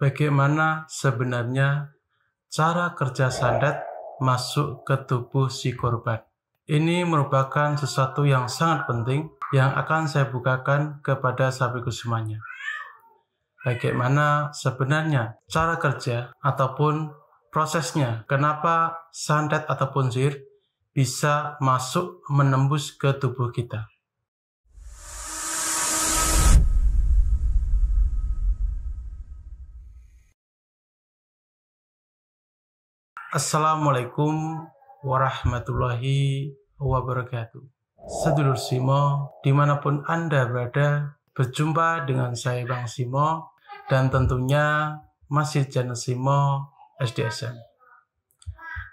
bagaimana sebenarnya cara kerja sandat masuk ke tubuh si korban. Ini merupakan sesuatu yang sangat penting yang akan saya bukakan kepada sapi kusumanya. Bagaimana sebenarnya cara kerja ataupun prosesnya, kenapa sandat ataupun zir bisa masuk menembus ke tubuh kita. Assalamualaikum warahmatullahi wabarakatuh. Sedulur Simo, dimanapun Anda berada, berjumpa dengan saya Bang Simo dan tentunya masih channel Simo SDSM.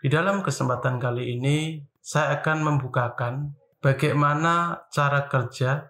Di dalam kesempatan kali ini, saya akan membukakan bagaimana cara kerja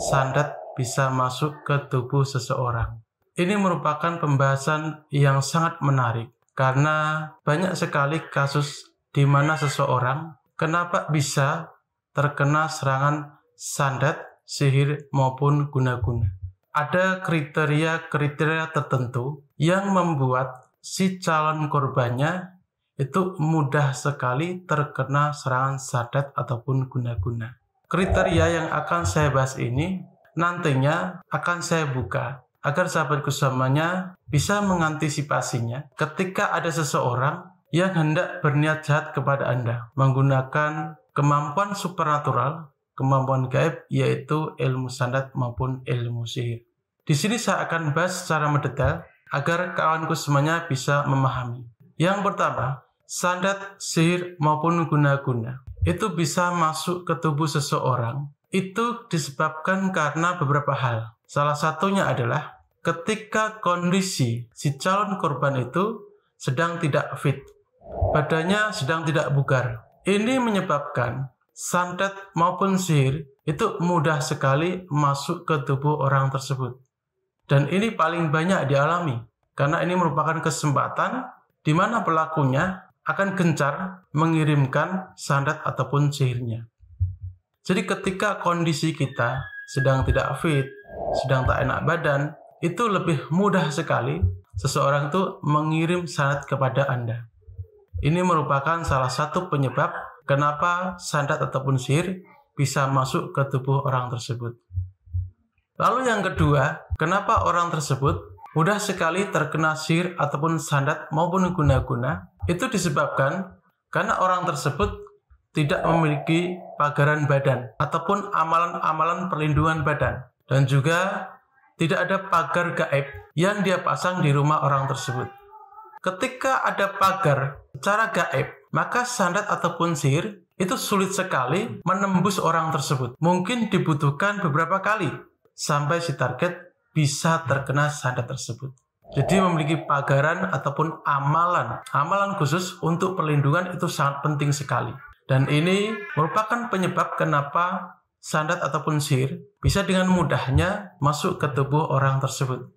sandat bisa masuk ke tubuh seseorang. Ini merupakan pembahasan yang sangat menarik karena banyak sekali kasus di mana seseorang kenapa bisa terkena serangan sandat, sihir maupun guna-guna. Ada kriteria-kriteria tertentu yang membuat si calon korbannya itu mudah sekali terkena serangan sadat ataupun guna-guna. Kriteria yang akan saya bahas ini nantinya akan saya buka agar sahabatku semuanya bisa mengantisipasinya ketika ada seseorang yang hendak berniat jahat kepada Anda menggunakan kemampuan supernatural, kemampuan gaib yaitu ilmu sandat maupun ilmu sihir. Di sini saya akan bahas secara mendetail agar kawanku semuanya bisa memahami. Yang pertama, sandat, sihir maupun guna-guna itu bisa masuk ke tubuh seseorang itu disebabkan karena beberapa hal. Salah satunya adalah ketika kondisi si calon korban itu sedang tidak fit, badannya sedang tidak bugar. Ini menyebabkan santet maupun sihir itu mudah sekali masuk ke tubuh orang tersebut. Dan ini paling banyak dialami karena ini merupakan kesempatan di mana pelakunya akan gencar mengirimkan sandat ataupun sihirnya. Jadi ketika kondisi kita sedang tidak fit, sedang tak enak badan, itu lebih mudah sekali seseorang itu mengirim syarat kepada Anda. Ini merupakan salah satu penyebab kenapa sandat ataupun sihir bisa masuk ke tubuh orang tersebut. Lalu yang kedua, kenapa orang tersebut mudah sekali terkena sihir ataupun sandat maupun guna-guna? Itu disebabkan karena orang tersebut tidak memiliki pagaran badan ataupun amalan-amalan perlindungan badan. Dan juga tidak ada pagar gaib yang dia pasang di rumah orang tersebut. Ketika ada pagar secara gaib, maka sandat ataupun sihir itu sulit sekali menembus orang tersebut. Mungkin dibutuhkan beberapa kali sampai si target bisa terkena sandat tersebut. Jadi memiliki pagaran ataupun amalan, amalan khusus untuk perlindungan itu sangat penting sekali. Dan ini merupakan penyebab kenapa sandat ataupun sihir bisa dengan mudahnya masuk ke tubuh orang tersebut.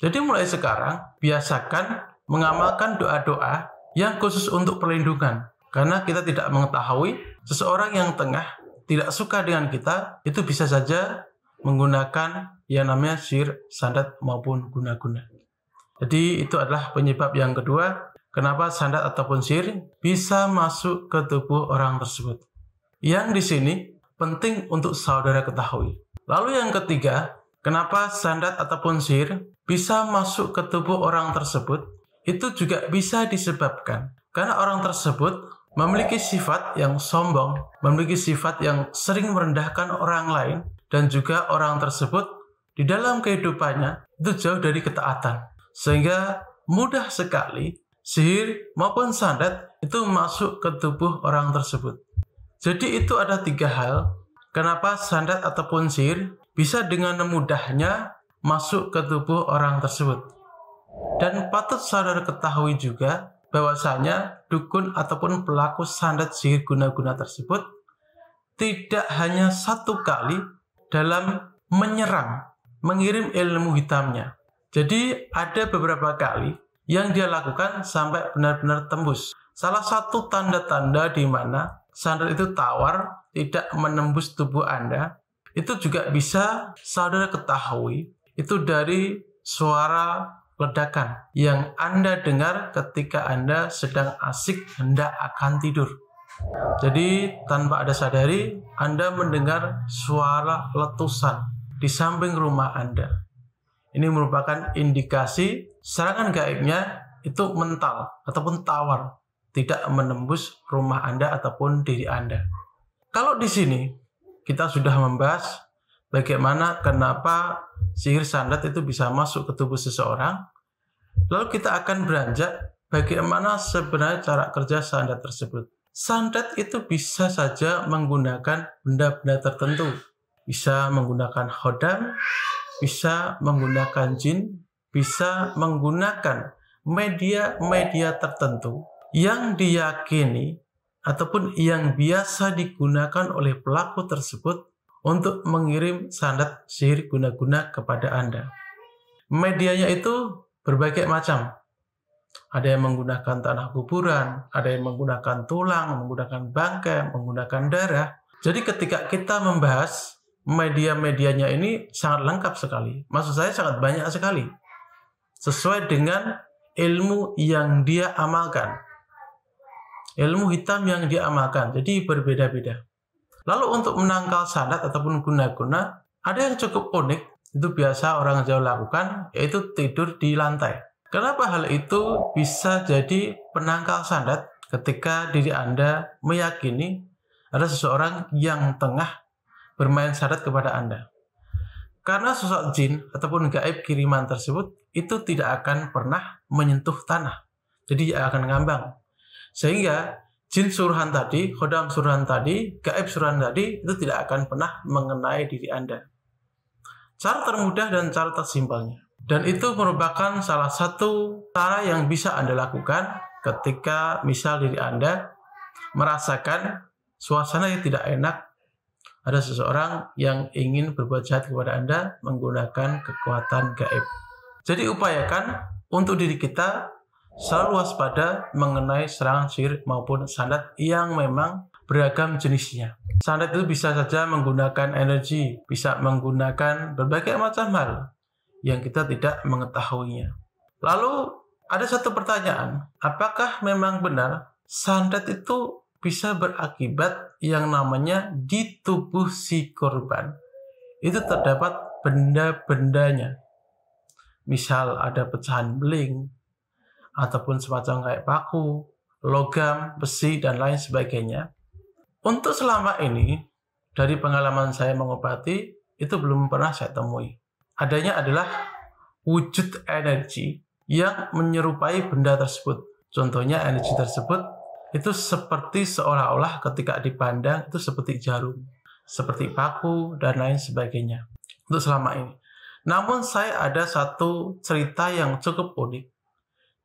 Jadi mulai sekarang, biasakan mengamalkan doa-doa yang khusus untuk perlindungan. Karena kita tidak mengetahui seseorang yang tengah tidak suka dengan kita, itu bisa saja menggunakan yang namanya sihir, sandat maupun guna-guna. Jadi itu adalah penyebab yang kedua kenapa sandat ataupun sihir bisa masuk ke tubuh orang tersebut. Yang di sini penting untuk saudara ketahui. Lalu yang ketiga, kenapa sandat ataupun sihir bisa masuk ke tubuh orang tersebut? Itu juga bisa disebabkan karena orang tersebut memiliki sifat yang sombong, memiliki sifat yang sering merendahkan orang lain, dan juga orang tersebut di dalam kehidupannya itu jauh dari ketaatan. Sehingga mudah sekali sihir maupun sandat itu masuk ke tubuh orang tersebut. Jadi itu ada tiga hal kenapa sandat ataupun sihir bisa dengan mudahnya masuk ke tubuh orang tersebut. Dan patut saudara ketahui juga bahwasanya dukun ataupun pelaku sandat sihir guna-guna tersebut tidak hanya satu kali dalam menyerang, mengirim ilmu hitamnya. Jadi ada beberapa kali yang dia lakukan sampai benar-benar tembus. Salah satu tanda-tanda di mana Sandal itu tawar, tidak menembus tubuh Anda. Itu juga bisa saudara ketahui, itu dari suara ledakan yang Anda dengar ketika Anda sedang asik hendak akan tidur. Jadi tanpa ada sadari, Anda mendengar suara letusan di samping rumah Anda. Ini merupakan indikasi serangan gaibnya itu mental ataupun tawar tidak menembus rumah Anda ataupun diri Anda. Kalau di sini kita sudah membahas bagaimana kenapa sihir sandat itu bisa masuk ke tubuh seseorang. Lalu kita akan beranjak bagaimana sebenarnya cara kerja sandat tersebut. Sandat itu bisa saja menggunakan benda-benda tertentu. Bisa menggunakan hodam, bisa menggunakan jin, bisa menggunakan media-media tertentu yang diyakini ataupun yang biasa digunakan oleh pelaku tersebut untuk mengirim sandat sihir guna-guna kepada Anda. Medianya itu berbagai macam. Ada yang menggunakan tanah kuburan, ada yang menggunakan tulang, menggunakan bangkai, menggunakan darah. Jadi ketika kita membahas media-medianya ini sangat lengkap sekali. Maksud saya sangat banyak sekali. Sesuai dengan ilmu yang dia amalkan ilmu hitam yang diamalkan. Jadi berbeda-beda. Lalu untuk menangkal sanat ataupun guna-guna, ada yang cukup unik, itu biasa orang jauh lakukan, yaitu tidur di lantai. Kenapa hal itu bisa jadi penangkal sandat ketika diri Anda meyakini ada seseorang yang tengah bermain syarat kepada Anda? Karena sosok jin ataupun gaib kiriman tersebut itu tidak akan pernah menyentuh tanah. Jadi akan ngambang. Sehingga jin suruhan tadi, khodam suruhan tadi, gaib suruhan tadi itu tidak akan pernah mengenai diri Anda. Cara termudah dan cara tersimpelnya. Dan itu merupakan salah satu cara yang bisa Anda lakukan ketika misal diri Anda merasakan suasana yang tidak enak, ada seseorang yang ingin berbuat jahat kepada Anda menggunakan kekuatan gaib. Jadi upayakan untuk diri kita selalu waspada mengenai serangan sihir maupun sandat yang memang beragam jenisnya. Sandat itu bisa saja menggunakan energi, bisa menggunakan berbagai macam hal yang kita tidak mengetahuinya. Lalu ada satu pertanyaan, apakah memang benar sandat itu bisa berakibat yang namanya di tubuh si korban itu terdapat benda-bendanya. Misal ada pecahan beling, ataupun semacam kayak paku, logam, besi, dan lain sebagainya. Untuk selama ini, dari pengalaman saya mengobati, itu belum pernah saya temui. Adanya adalah wujud energi yang menyerupai benda tersebut. Contohnya energi tersebut itu seperti seolah-olah ketika dipandang itu seperti jarum, seperti paku, dan lain sebagainya. Untuk selama ini. Namun saya ada satu cerita yang cukup unik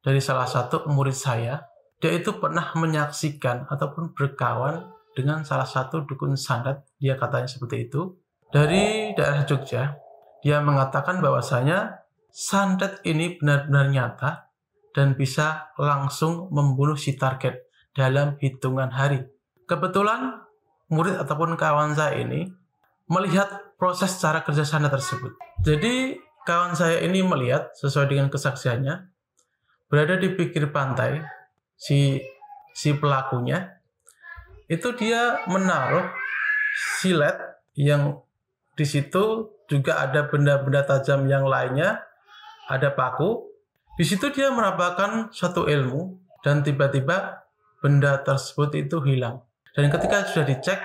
dari salah satu murid saya, dia itu pernah menyaksikan ataupun berkawan dengan salah satu dukun sandat, dia katanya seperti itu, dari daerah Jogja. Dia mengatakan bahwasanya sandat ini benar-benar nyata dan bisa langsung membunuh si target dalam hitungan hari. Kebetulan murid ataupun kawan saya ini melihat proses cara kerja sandat tersebut. Jadi kawan saya ini melihat sesuai dengan kesaksiannya berada di pikir pantai si si pelakunya itu dia menaruh silet yang di situ juga ada benda-benda tajam yang lainnya, ada paku. Di situ dia merapakan satu ilmu dan tiba-tiba benda tersebut itu hilang. Dan ketika sudah dicek,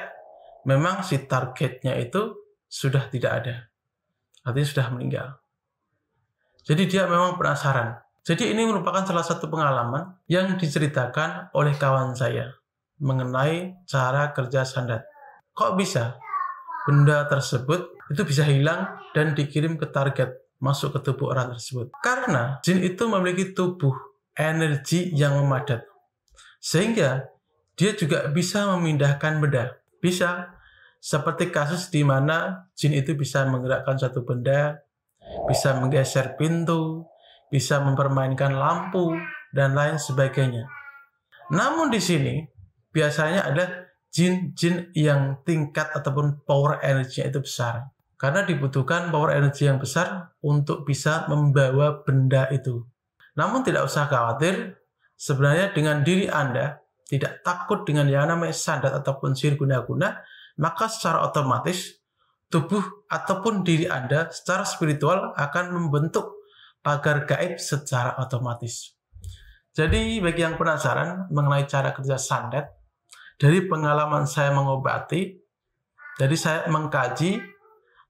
memang si targetnya itu sudah tidak ada. Artinya sudah meninggal. Jadi dia memang penasaran. Jadi ini merupakan salah satu pengalaman yang diceritakan oleh kawan saya mengenai cara kerja sandat. Kok bisa? Benda tersebut itu bisa hilang dan dikirim ke target, masuk ke tubuh orang tersebut. Karena jin itu memiliki tubuh energi yang memadat. Sehingga dia juga bisa memindahkan benda. Bisa. Seperti kasus di mana jin itu bisa menggerakkan satu benda, bisa menggeser pintu, bisa mempermainkan lampu, dan lain sebagainya. Namun di sini biasanya ada jin-jin yang tingkat ataupun power energy itu besar. Karena dibutuhkan power energy yang besar untuk bisa membawa benda itu. Namun tidak usah khawatir, sebenarnya dengan diri Anda tidak takut dengan yang namanya sandat ataupun sihir guna-guna, maka secara otomatis tubuh ataupun diri Anda secara spiritual akan membentuk pagar gaib secara otomatis. Jadi bagi yang penasaran mengenai cara kerja sandet, dari pengalaman saya mengobati, dari saya mengkaji,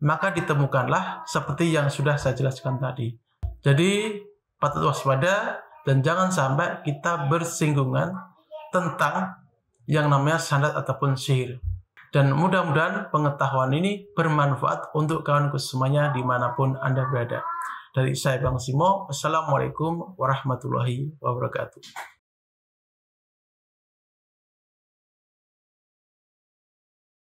maka ditemukanlah seperti yang sudah saya jelaskan tadi. Jadi patut waspada dan jangan sampai kita bersinggungan tentang yang namanya sandat ataupun sihir. Dan mudah-mudahan pengetahuan ini bermanfaat untuk kawan-kawan semuanya dimanapun Anda berada. Dari saya Bang Simo, Assalamualaikum warahmatullahi wabarakatuh.